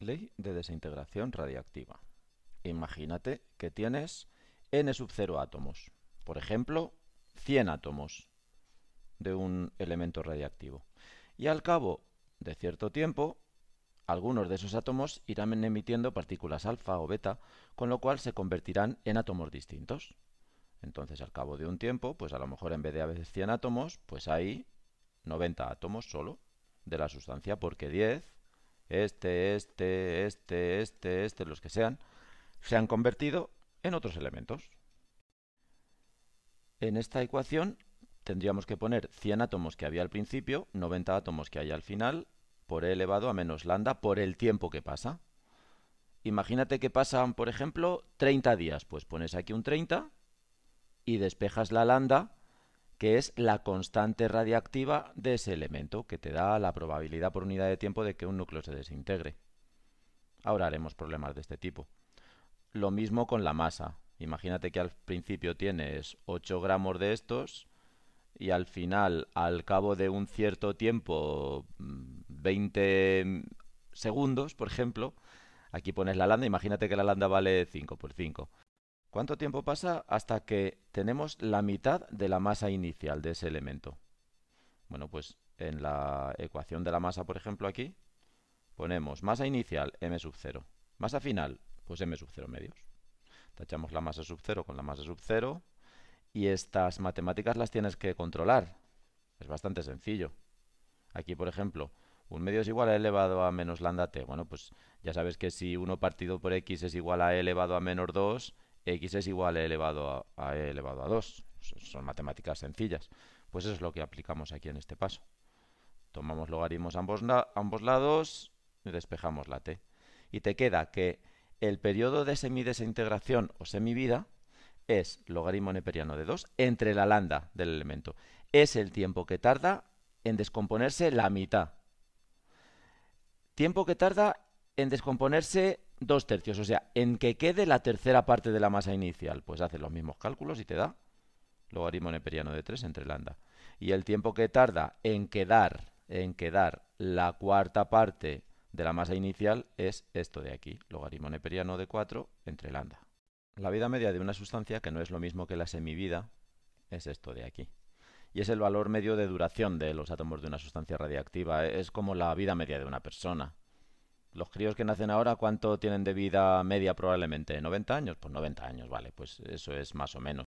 Ley de desintegración radiactiva. Imagínate que tienes n sub 0 átomos, por ejemplo, 100 átomos de un elemento radiactivo. Y al cabo de cierto tiempo, algunos de esos átomos irán emitiendo partículas alfa o beta, con lo cual se convertirán en átomos distintos. Entonces, al cabo de un tiempo, pues a lo mejor en vez de veces 100 átomos, pues hay 90 átomos solo de la sustancia, porque 10 este, este, este, este, este, los que sean, se han convertido en otros elementos. En esta ecuación tendríamos que poner 100 átomos que había al principio, 90 átomos que hay al final, por e elevado a menos lambda por el tiempo que pasa. Imagínate que pasan, por ejemplo, 30 días. Pues pones aquí un 30 y despejas la lambda que es la constante radiactiva de ese elemento, que te da la probabilidad por unidad de tiempo de que un núcleo se desintegre. Ahora haremos problemas de este tipo. Lo mismo con la masa. Imagínate que al principio tienes 8 gramos de estos y al final, al cabo de un cierto tiempo, 20 mm, segundos, por ejemplo, aquí pones la lambda, imagínate que la lambda vale 5 por 5. ¿Cuánto tiempo pasa hasta que tenemos la mitad de la masa inicial de ese elemento? Bueno, pues en la ecuación de la masa, por ejemplo, aquí, ponemos masa inicial, m sub 0. Masa final, pues m sub 0 medios. Tachamos la masa sub 0 con la masa sub 0. Y estas matemáticas las tienes que controlar. Es bastante sencillo. Aquí, por ejemplo, un medio es igual a elevado a menos lambda t. Bueno, pues ya sabes que si 1 partido por x es igual a elevado a menos 2, x es igual a e elevado a, e elevado a 2. Son matemáticas sencillas. Pues eso es lo que aplicamos aquí en este paso. Tomamos logaritmos a ambos, ambos lados y despejamos la t. Y te queda que el periodo de semidesintegración o semivida es logaritmo neperiano de 2 entre la lambda del elemento. Es el tiempo que tarda en descomponerse la mitad. Tiempo que tarda en descomponerse dos tercios. O sea, en que quede la tercera parte de la masa inicial, pues haces los mismos cálculos y te da logaritmo neperiano de 3 entre lambda. Y el tiempo que tarda en quedar, en quedar la cuarta parte de la masa inicial es esto de aquí, logaritmo neperiano de 4 entre lambda. La vida media de una sustancia, que no es lo mismo que la semivida, es esto de aquí. Y es el valor medio de duración de los átomos de una sustancia radiactiva. Es como la vida media de una persona. Los críos que nacen ahora, ¿cuánto tienen de vida media probablemente? ¿90 años? Pues 90 años, vale, pues eso es más o menos.